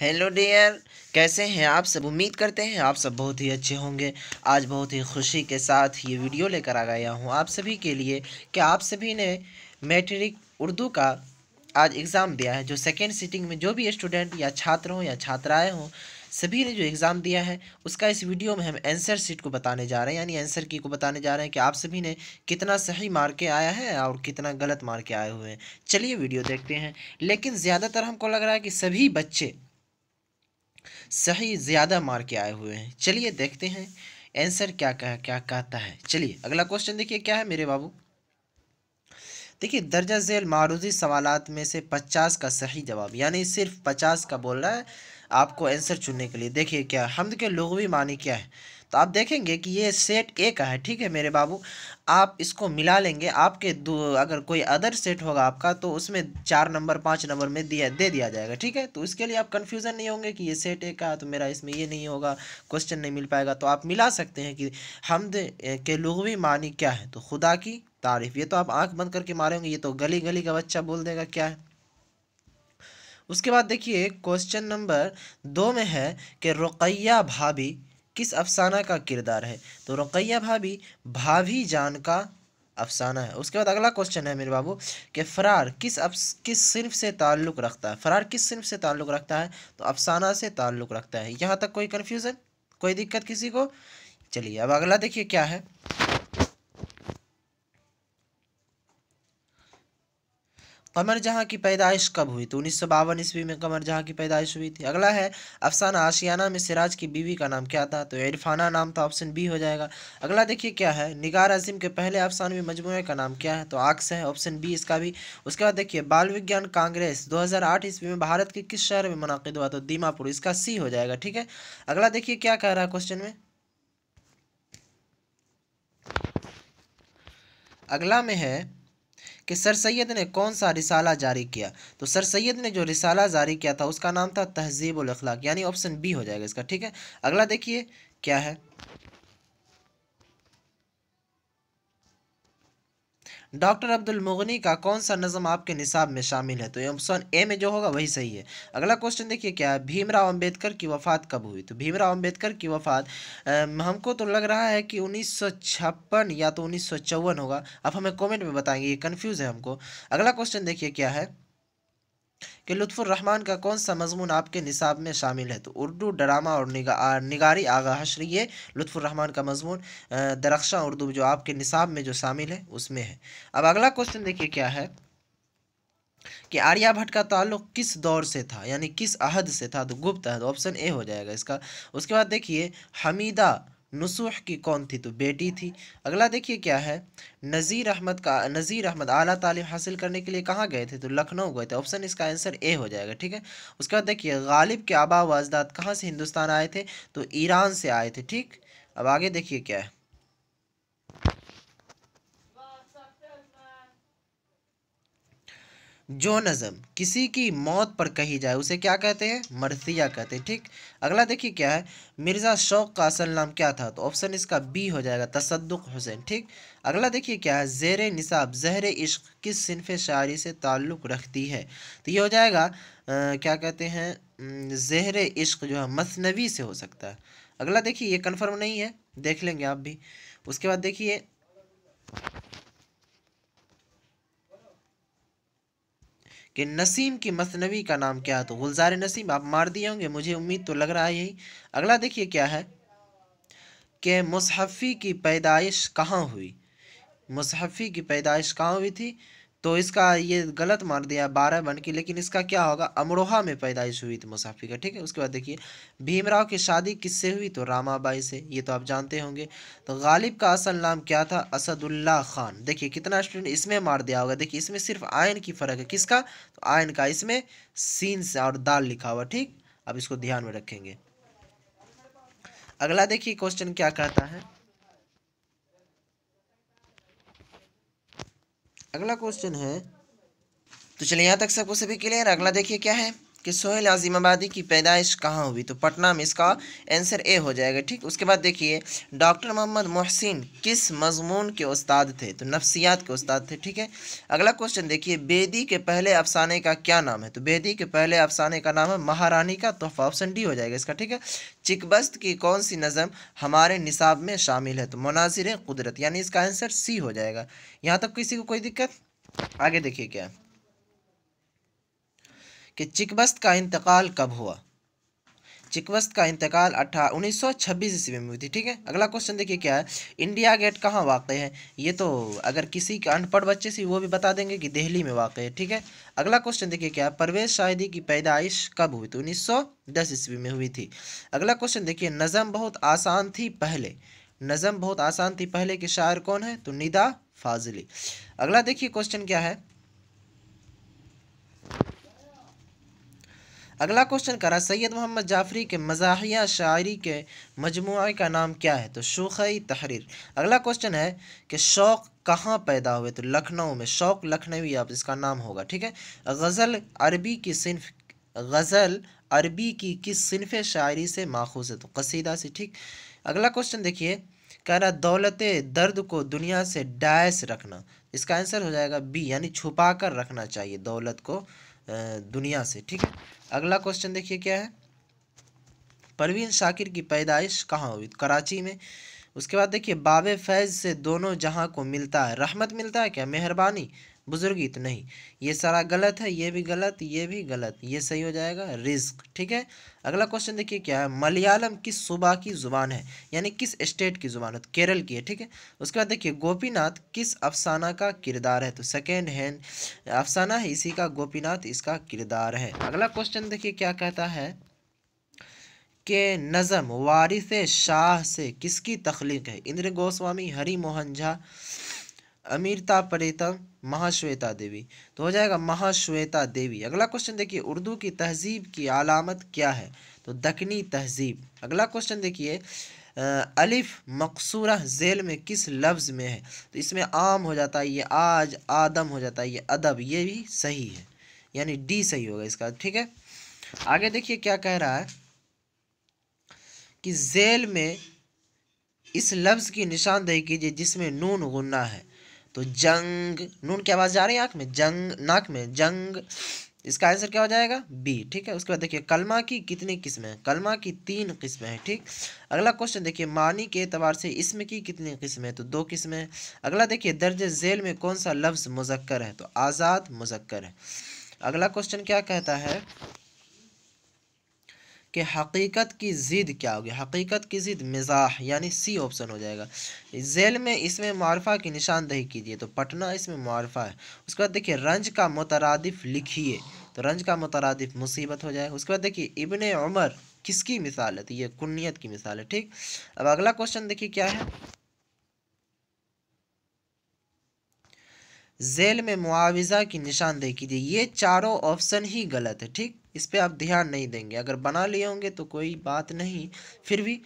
hello dear कैसे हैं आप सब उम्मीद करते हैं आप सब बहुत ही अच्छे होंगे आज बहुत ही खुशी के साथ ये वीडियो लेकर आ गया हूँ आप सभी के लिए कि आप सभी ने मैट्रिक उर्दू का आज एग्ज़ाम दिया है जो सेकेंड सीटिंग में जो भी स्टूडेंट या छात्र हों या छात्राएँ हों सभी ने जो एग्ज़ाम दिया है उसका इस वीडियो में हम आंसर सीट को बताने जा रहे हैं यानी आंसर की को बताने जा रहे हैं कि आप सभी ने कितना सही मार्के आया है और कितना गलत मार्के आए हुए हैं चलिए वीडियो देखते हैं लेकिन ज़्यादातर हमको लग रहा है कि सभी बच्चे सही ज़्यादा मार के आए हुए हैं चलिए देखते हैं आंसर क्या कह क्या कहता है चलिए अगला क्वेश्चन देखिए क्या है मेरे बाबू देखिए दर्जा झेल मारूजी सवाल में से पचास का सही जवाब यानी सिर्फ पचास का बोल रहा है आपको आंसर चुनने के लिए देखिए क्या हमद के लोगवी मानी क्या है तो आप देखेंगे कि ये सेट ए का है ठीक है मेरे बाबू आप इसको मिला लेंगे आपके दो अगर कोई अदर सेट होगा आपका तो उसमें चार नंबर पाँच नंबर में दिया दे दिया जाएगा ठीक है तो इसके लिए आप कन्फ्यूज़न नहीं होंगे कि ये सेट ए का है तो मेरा इसमें ये नहीं होगा क्वेश्चन नहीं मिल पाएगा तो आप मिला सकते हैं कि हमद के लघवी मानी क्या है तो खुदा की तारीफ ये तो आप आँख बंद करके मारे होंगे ये तो गली गली का बच्चा बोल देगा क्या है उसके बाद देखिए क्वेश्चन नंबर दो में है कि रुकैया भाभी किस अफसाना का किरदार है तो रुकैया भाभी भाभी जान का अफसाना है उसके बाद अगला क्वेश्चन है मेरे बाबू कि फ़रार किस किस सिर्फ से ताल्लुक़ रखता है फ़रार किस सिर्फ से ताल्लुक़ रखता है तो अफसाना से ताल्लुक़ रखता है यहाँ तक कोई कन्फ्यूज़न कोई दिक्कत किसी को चलिए अब अगला देखिए क्या है कमर जहाँ की पैदाइश कब हुई तो उन्नीस सौ बावन ईस्वी में कमर जहाँ की पैदाइश हुई थी अगला है अफसाना आशियाना में सिराज की बीवी का नाम क्या था तो इरफाना नाम था ऑप्शन बी हो जाएगा अगला देखिए क्या है निगार अजीम के पहले अफसानवी मजमू का नाम क्या है तो आक्स है ऑप्शन बी इसका भी उसके बाद देखिए बाल विज्ञान कांग्रेस दो ईस्वी में भारत के किस शहर में मुनद हुआ तो दीमापुर इसका सी हो जाएगा ठीक है अगला देखिए क्या कह रहा है क्वेश्चन में अगला में है कि सर सैद ने कौन सा रिसाला जारी किया तो सर सैद ने जो रिसाला जारी किया था उसका नाम था तहजीब अखलाक यानी ऑप्शन बी हो जाएगा इसका ठीक है अगला देखिए क्या है डॉक्टर अब्दुल मुगनी का कौन सा नज़म आपके निसाब में शामिल है तो ऑप्शन ए में जो होगा वही सही है अगला क्वेश्चन देखिए क्या है भीमराव अम्बेडकर की वफ़ात कब हुई तो भीमराव अम्बेडकर की वफ़ात हमको तो लग रहा है कि उन्नीस या तो उन्नीस होगा आप हमें कॉमेंट में बताएंगे ये कन्फ्यूज़ है हमको अगला क्वेश्चन देखिए क्या है कि रहमान का कौन सा मजमून आपके निसाब में शामिल है तो उर्दू ड्रामा और निगा, निगारी आगा हशरीय रहमान का मजमून दरख्शा उर्दू जो आपके निसाब में जो शामिल है उसमें है अब अगला क्वेश्चन देखिए क्या है कि आर्या भट्ट का ताल्लुक किस दौर से था यानी किस अहद से था तो गुप्त अहद ऑप्शन ए हो जाएगा इसका उसके बाद देखिए हमीदा नसूह की कौन थी तो बेटी थी अगला देखिए क्या है नज़ीर अहमद का नज़ीर अहमद आला तालीम हासिल करने के लिए कहाँ गए थे तो लखनऊ गए थे ऑप्शन इसका आंसर ए हो जाएगा ठीक है उसके बाद देखिए गालिब के आबा व अजदाद कहाँ से हिंदुस्तान आए थे तो ईरान से आए थे ठीक अब आगे देखिए क्या है जो नज़म किसी की मौत पर कही जाए उसे क्या कहते हैं मरसिया कहते हैं ठीक अगला देखिए क्या है मिर्ज़ा शौक का असल नाम क्या था तो ऑप्शन इसका बी हो जाएगा तसद्दुक हुसैन ठीक अगला देखिए क्या है जेर निसाब जहर इश्क किस सिनफ शायरी से ताल्लुक़ रखती है तो ये हो जाएगा आ, क्या कहते हैं जहर इश्क जो है मसनवी से हो सकता है अगला देखिए ये कन्फर्म नहीं है देख लेंगे आप भी उसके बाद देखिए कि नसीम की मतनवी का नाम क्या है तो गुलजार नसीम आप मार दिए होंगे मुझे उम्मीद तो लग रहा है यही अगला देखिए क्या है कि मुसहफ़ी की पैदाइश कहाँ हुई मुसहफ़ी की पैदाइश कहाँ हुई थी तो इसका ये गलत मान दिया बारह बन की लेकिन इसका क्या होगा अमरोहा में पैदाइश हुई थी मुसाफी का ठीक है उसके बाद देखिए भीमराव की शादी किससे हुई तो रामाबाई से ये तो आप जानते होंगे तो गालिब का असल नाम क्या था असदुल्ला खान देखिए कितना स्टूडेंट इसमें मार दिया होगा देखिए इसमें सिर्फ आयन की फ़र्क है किसका तो आयन का इसमें सीन से और दाल लिखा हुआ ठीक अब इसको ध्यान में रखेंगे अगला देखिए क्वेश्चन क्या कहता है अगला क्वेश्चन है तो चलिए यहाँ तक सबको सभी क्लियर अगला देखिए क्या है कि सोहेल आज़िमाबादी की पैदाइश कहाँ हुई तो पटना में इसका आंसर ए हो जाएगा ठीक उसके बाद देखिए डॉक्टर मोहम्मद मोहसिन किस मजमून के उस्ताद थे तो नफसियात के उस्ताद थे ठीक है अगला क्वेश्चन देखिए बेदी के पहले अफसाने का क्या नाम है तो बेदी के पहले अफसाने का नाम है महारानी का तोहफा ऑप्शन डी हो जाएगा इसका ठीक है चिकबस्त की कौन सी नज़म हमारे निसाब में शामिल है तो मुनाजिर कुदरत यानी इसका आंसर सी हो जाएगा यहाँ तक किसी को कोई दिक्कत आगे देखिए क्या है कि चिकबस्त का इंतकाल कब हुआ चिकवस्त का इंतकाल अठारह उन्नीस सौ छब्बीस ईस्वी में हुई थी ठीक है अगला क्वेश्चन देखिए क्या है इंडिया गेट कहाँ वाक़ है ये तो अगर किसी के अनपढ़ बच्चे से वो भी बता देंगे कि दिल्ली में वाक़ है ठीक है अगला क्वेश्चन देखिए क्या है परवेज शाहिदी की पैदाइश कब हुई थी उन्नीस सौ दस ईस्वी में हुई थी अगला क्वेश्चन देखिए नज़म बहुत आसान थी पहले नज़म बहुत आसान थी पहले के शायर कौन है तो निदा फाजली अगला देखिए क्वेश्चन क्या है अगला क्वेश्चन करा सैयद मोहम्मद जाफरी के मजाहिया शायरी के मजमु का नाम क्या है तो शोखई तहरीर अगला क्वेश्चन है कि शौक़ कहाँ पैदा हुए तो लखनऊ में शौक़ लखनवी आप इसका नाम होगा ठीक है गज़ल अरबी की सिनफ गज़ल अरबी की किस सिनफ शायरी से माखूज है तो कसीदा से ठीक अगला क्वेश्चन देखिए कह रहा दौलत दर्द को दुनिया से डायस रखना इसका आंसर हो जाएगा बी यानी छुपा कर रखना चाहिए दौलत को दुनिया से ठीक है अगला क्वेश्चन देखिए क्या है परवीन शाकिर की पैदाइश कहाँ हुई कराची में उसके बाद देखिए बाब फैज़ से दोनों जहां को मिलता है रहमत मिलता है क्या मेहरबानी बुज़ुर्ग इतना ही तो ये सारा गलत है ये भी गलत ये भी गलत ये सही हो जाएगा रिस्क ठीक है अगला क्वेश्चन देखिए क्या है मलयालम किस सूबा की ज़ुबान है यानी किस स्टेट की ज़ुबान है केरल की है ठीक है उसके बाद देखिए गोपीनाथ किस अफसाना का किरदार है तो सेकेंड हैंड अफसाना है इसी का गोपीनाथ इसका किरदार है अगला क्वेश्चन देखिए क्या कहता है के नज़म वारिस शाह से किसकी तख्लीक है इंद्र गोस्वामी हरी मोहन झा अमीरता परेता महाश्वेता देवी तो हो जाएगा महाश्वेता देवी अगला क्वेश्चन देखिए उर्दू की तहजीब की अलामत क्या है तो दखनी तहजीब अगला क्वेश्चन देखिए अलिफ मकसूरा झेल में किस लफ्ज़ में है तो इसमें आम हो जाता है ये आज आदम हो जाता है ये अदब ये भी सही है यानी डी सही होगा इसका ठीक है आगे देखिए क्या कह रहा है कि जेल में इस लफ्ज़ की निशानदेही कीजिए जिसमें नून गुन्ना है तो जंग नून की आवाज़ जा रही है आँख में जंग नाक में जंग इसका आंसर क्या हो जाएगा बी ठीक है उसके बाद देखिए कलमा की कितनी किस्में हैं कलमा की तीन किस्में हैं ठीक अगला क्वेश्चन देखिए मानी के एतबार से इसम की कितनी किस्में हैं तो दो किस्में हैं अगला देखिए दर्ज जेल में कौन सा लफ्ज़ मुजक्कर है तो आज़ाद मुजक्कर है अगला क्वेश्चन क्या कहता है कि हकीकत की ज़िद क्या होगी हकीकत की ज़िद मिजाह यानी सी ऑप्शन हो जाएगा जेल में इसमें मारफा की निशानदही कीजिए तो पटना इसमें मारफा है उसके बाद देखिए रंज का मुतरदफ लिखिए तो रंज का मुतरदफ मुसीबत हो जाएगा उसके बाद देखिए इबन उमर किसकी मिसाल है तो ये कुन्नीत की मिसाल है ठीक अब अगला क्वेश्चन देखिए क्या है जेल में मुआवजा की निशानदेही कीजिए ये चारों ऑप्शन ही गलत है ठीक इस पर आप ध्यान नहीं देंगे अगर बना लिए होंगे तो कोई बात नहीं फिर भी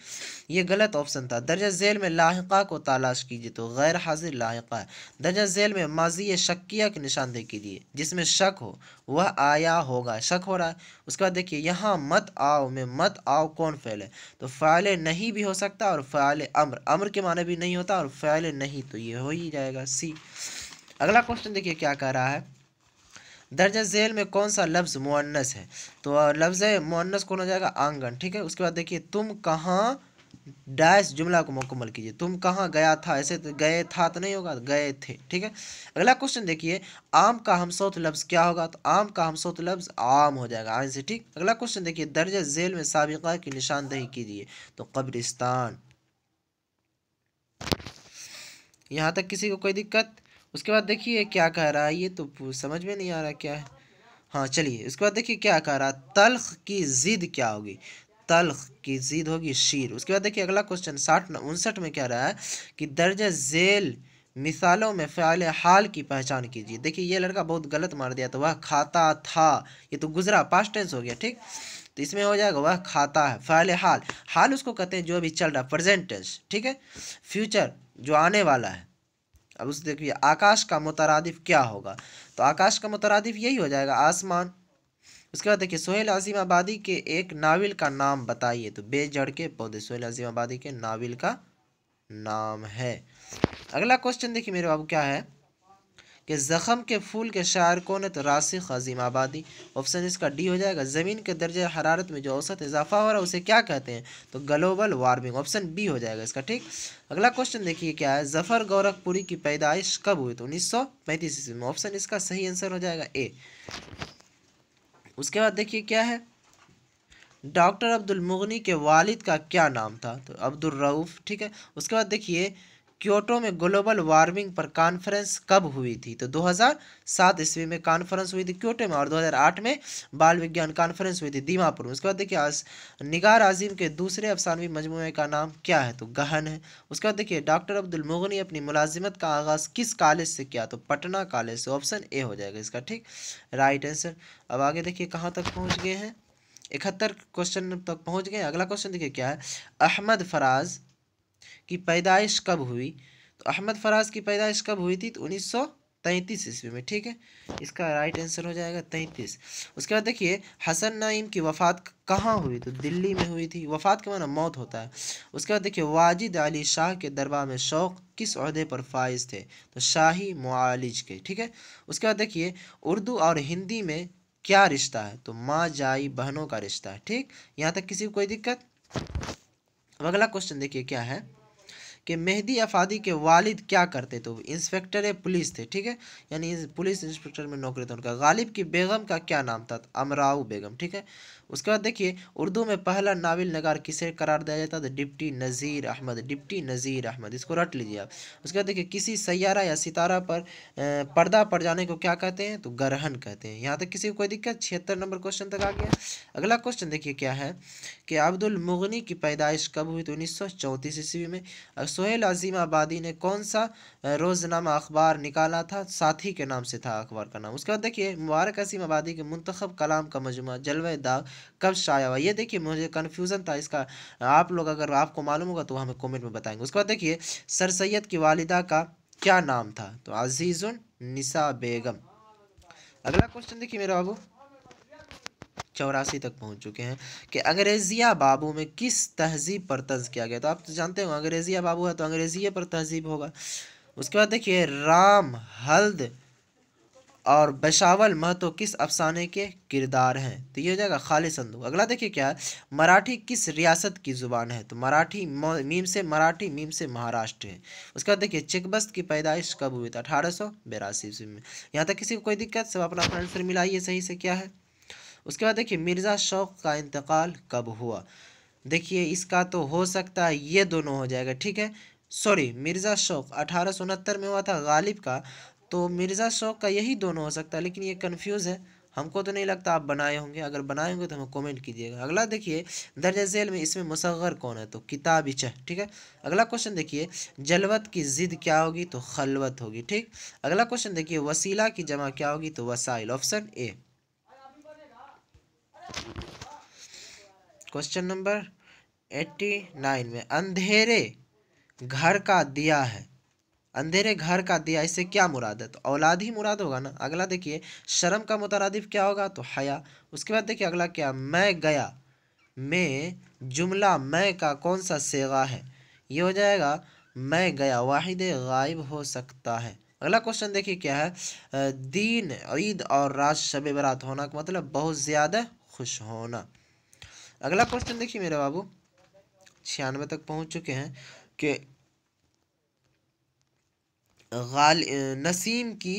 ये गलत ऑप्शन था दर्जा झेल में लाहका को तलाश कीजिए तो गैर हाजिर लाहका है दर्जा झेल में माजी शक्या की निशानदेही कीजिए जिसमें शक हो वह आया होगा शक हो रहा है उसके बाद देखिए यहाँ मत आओ में मत आओ कौन फ़ैल है तो फ़ैल नहीं भी हो सकता और फ़ैल अम्र अम्र के माने भी नहीं होता और फ़ैल नहीं तो ये हो ही जाएगा सी अगला क्वेश्चन देखिए क्या कह रहा है दर्ज झेल में कौन सा लफ्ज़ मुअन्नस है तो लफ्ज़ है मुअन्नस कौन हो जाएगा आंगन ठीक है उसके बाद देखिए तुम कहाँ डैश जुमला को मुकम्मल कीजिए तुम कहाँ गया था ऐसे तो गए था तो नहीं होगा गए थे ठीक है अगला क्वेश्चन देखिए आम का हम सौत लफ्ज़ क्या होगा तो आम का हम सौत लफ्ज़ आम हो जाएगा आज से ठीक अगला क्वेश्चन देखिए दर्ज झेल में सबका की निशानदेही कीजिए तो कब्रिस्तान यहाँ तक किसी को कोई दिक्कत उसके बाद देखिए क्या कह रहा है ये तो समझ में नहीं आ रहा क्या है हाँ चलिए उसके बाद देखिए क्या कह रहा है तलख की ज़िद क्या होगी तलख की ज़िद होगी शीर उसके बाद देखिए अगला क्वेश्चन साठ उनसठ में कह रहा है कि दर्ज झेल मिसालों में फ़ाल हाल की पहचान कीजिए देखिए ये लड़का बहुत गलत मार दिया तो वह खाता था ये तो गुजरा पास्ट टेंस हो गया ठीक तो इसमें हो जाएगा वह खाता है फ़ाल हाल हाल उसको कहते हैं जो अभी चल रहा प्रज़ेंट टेंस ठीक है फ्यूचर जो आने वाला है अब उस देखिए आकाश का मुतरदिफ क्या होगा तो आकाश का मुतरदिफ यही हो जाएगा आसमान उसके बाद देखिए सोहेल अजीम आबादी के एक नावल का नाम बताइए तो बेजड़ के पौधे सोहेल अजीम आबादी के नावल का नाम है अगला क्वेश्चन देखिए मेरे बाबू क्या है कि ज़ख़म के फूल के शायर कौन रासिक अजीम आबादी ऑप्शन इसका डी हो जाएगा ज़मीन के दर्ज हरारत में जो औसत इजाफा हो रहा है उसे क्या कहते हैं तो ग्लोबल वार्मिंग ऑप्शन बी हो जाएगा इसका ठीक अगला क्वेश्चन देखिए क्या है जफ़र गोरखपुरी की पैदाइश कब हुई तो उन्नीस सौ पैंतीस ईस्वी में ऑप्शन इसका सही आंसर हो जाएगा ए उसके बाद देखिए क्या है डॉक्टर अब्दुल मुगनी के वालिद का क्या नाम था तो अब्दुलरऊफ ठीक है उसके बाद देखिए क्योटो में ग्लोबल वार्मिंग पर कॉन्फ्रेंस कब हुई थी तो 2007 ईस्वी में कॉन्फ्रेंस हुई थी क्योटो में और 2008 में बाल विज्ञान कॉन्फ्रेंस हुई थी दीमापुर में उसके बाद देखिए निगार आजिम के दूसरे अफसानवी मजमु का नाम क्या है तो गहन है उसके बाद देखिए डॉक्टर अब्दुल मोगनी अपनी मुलाजिमत का आगाज़ किस कॉलेज से किया तो पटना कॉलेज से ऑप्शन ए हो जाएगा इसका ठीक राइट आंसर अब आगे देखिए कहाँ तक पहुँच गए हैं इकहत्तर क्वेश्चन तक पहुँच गए अगला क्वेश्चन देखिए क्या है अहमद फराज़ की पैदाइश कब हुई तो अहमद फराज की पैदाइश कब हुई थी तो उन्नीस सौ तैंतीस ईस्वी में ठीक है इसका राइट आंसर हो जाएगा तैंतीस उसके बाद देखिए हसन नाइम की वफ़ात कहाँ हुई तो दिल्ली में हुई थी वफ़ात के माना मौत होता है उसके बाद देखिए वाजिद अली शाह के दरबार में शौक़ किस अहदे पर फाइज थे तो शाही मालिज के ठीक है उसके बाद देखिए उर्दू और हिंदी में क्या रिश्ता है तो माँ जाई बहनों का रिश्ता है ठीक यहाँ तक किसी को कोई दिक्कत अब अगला क्वेश्चन देखिए क्या है कि मेहदी अफादी के वालिद क्या करते थे तो इंस्पेक्टर पुलिस थे ठीक है यानी पुलिस इंस्पेक्टर में नौकरी था उनका गालिब की बेगम का क्या नाम था अमराव बेगम ठीक है उसके बाद देखिए उर्दू में पहला नावल नगार किसे करार दिया जाता था डिप्टी नज़ीर अहमद डिप्टी नज़ीर अहमद इसको रट लीजिए आप उसके बाद देखिए किसी सैारा या सितारा पर पर्दा पड़ जाने को क्या कहते हैं तो ग्रहण कहते हैं यहाँ तक किसी को कोई दिक्कत छिहत्तर नंबर क्वेश्चन तक आ गया अगला क्वेश्चन देखिए क्या है कि अब्दुल मुगनी की पैदाइश कब हुई तो उन्नीस सौ ईस्वी में सोहेल अजीम आबादी ने कौन सा रोज़नामा अखबार निकाला था साथी के नाम से था अखबार का नाम उसके बाद देखिए मुबारक असीम आबादी के मंतखब कलाम का मजमू जलव दाग कब शाया हुआ ये देखिए मुझे कन्फ्यूज़न था इसका आप लोग अगर आपको मालूम होगा तो हमें कॉमेंट में बताएंगे उसके बाद देखिए सर सैद की वालदा का क्या नाम था तो अजीज़ुल निसा बेगम अगला क्वेश्चन देखिए मेरा बाबू चौरासी तक पहुंच चुके हैं कि अंग्रेज़िया बाबू में किस तहजीब पर तंज किया गया तो आप तो जानते हो अंग्रेज़िया बाबू है तो अंग्रेज़िए पर तहजीब होगा उसके बाद देखिए राम हल्द और बशावल महतो तो किस अफसाने के किरदार हैं तो ये हो जाएगा खाली संदू अगला देखिए क्या है मराठी किस रियासत की ज़ुबान है तो मराठी मीम से मराठी मीम से महाराष्ट्र है उसके बाद देखिए चिकबस्त की पैदाइश कब हुई था अठारह सौ ईस्वी में यहाँ तक किसी को कोई दिक्कत सब अपना अपना आंसर मिलाइए सही से क्या है उसके बाद देखिए मिर्ज़ा शौक का इंतकाल कब हुआ देखिए इसका तो हो सकता है ये दोनों हो जाएगा ठीक है सॉरी मिर्ज़ा शौक अठारह में हुआ था गालिब का तो मिर्ज़ा शौक का यही दोनों हो सकता है लेकिन ये कन्फ्यूज़ है हमको तो नहीं लगता आप बनाए होंगे अगर बनाए होंगे तो हमें कमेंट कीजिएगा अगला देखिए दर्ज झेल में इसमें मुसगर कौन है तो किताब इच ठीक है अगला क्वेश्चन देखिए जलवत की ज़िद क्या होगी तो खलवत होगी ठीक अगला क्वेश्चन देखिए वसीला की जमा क्या होगी तो वसाइल option A question number eighty nine में अंधेरे घर का दिया है अंधेरे घर का दिया इससे क्या मुराद है तो औलाद ही मुराद होगा ना अगला देखिए शर्म का मुतरदिफ क्या होगा तो हया उसके बाद देखिए अगला क्या मैं गया मैं जुमला मैं का कौन सा सेगा है ये हो जाएगा मैं गया वाहिद गायब हो सकता है अगला क्वेश्चन देखिए क्या है दीन ईद और रात शब बरात होना का मतलब बहुत ज़्यादा खुश होना अगला क्वेश्चन देखिए मेरे बाबू छियानवे तक पहुंच चुके हैं कि गाल नसीम की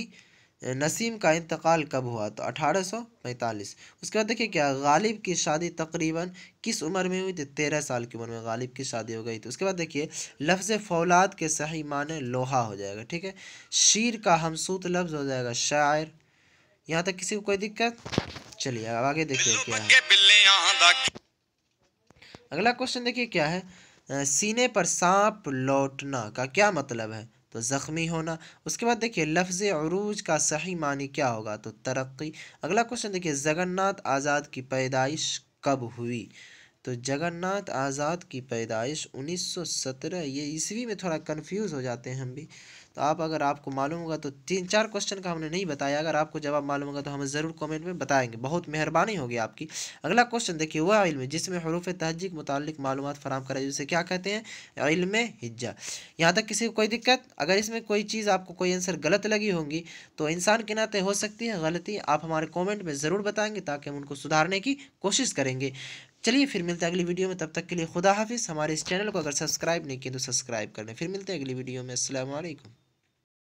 नसीम का इंतकाल कब हुआ तो 1845 उसके बाद देखिए क्या गालिब की शादी तकरीबन किस उम्र में हुई थी तेरह साल की उम्र में गालिब की शादी हो गई थी उसके बाद देखिए लफ्ज़ फौलाद के सही माने लोहा हो जाएगा ठीक है शीर का हमसूत लफ्ज़ हो जाएगा शायर यहाँ तक किसी को कोई दिक्कत चलिए अब आगे देखिए क्या अगला क्वेश्चन देखिए क्या है सीने पर सांप लौटना का क्या मतलब है तो ज़ख्मी होना उसके बाद देखिए लफ्ज़ अरूज का सही मानी क्या होगा तो तरक्की अगला क्वेश्चन देखिए जगन्नाथ आज़ाद की पैदाइश कब हुई तो जगन्नाथ आज़ाद की पैदाइश 1917 ये ईस्वी में थोड़ा कंफ्यूज हो जाते हैं हम भी तो आप अगर आपको मालूम होगा तो तीन चार क्वेश्चन का हमने नहीं बताया अगर आपको जवाब मालूम होगा तो हमें ज़रूर कमेंट में बताएंगे बहुत मेहरबानी होगी आपकी अगला क्वेश्चन देखिए वह इल्म जिसमें हरूफ तहजी के मुतक मालूम फराम कराई जिसे क्या कहते हैं इल्म हिज्जा यहाँ तक किसी को कोई दिक्कत अगर इसमें कोई चीज़ आपको कोई आंसर गलत लगी होंगी तो इंसान के नाते हो सकती है गलती आप हमारे कॉमेंट में ज़रूर बताएंगे ताकि हम उनको सुधारने की कोशिश करेंगे चलिए फिर मिलते हैं अगली वीडियो में तब तक के लिए खुदा हाफिज़ हमारे इस चैनल को अगर सब्सक्राइब नहीं किया तो सब्सक्राइब कर लें फिर मिलते हैं अगली वीडियो में असलम